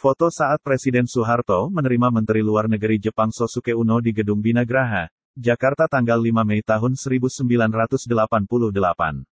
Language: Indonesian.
Foto saat Presiden Soeharto menerima Menteri Luar Negeri Jepang Sosuke Uno di Gedung Binagraha, Jakarta tanggal 5 Mei tahun 1988.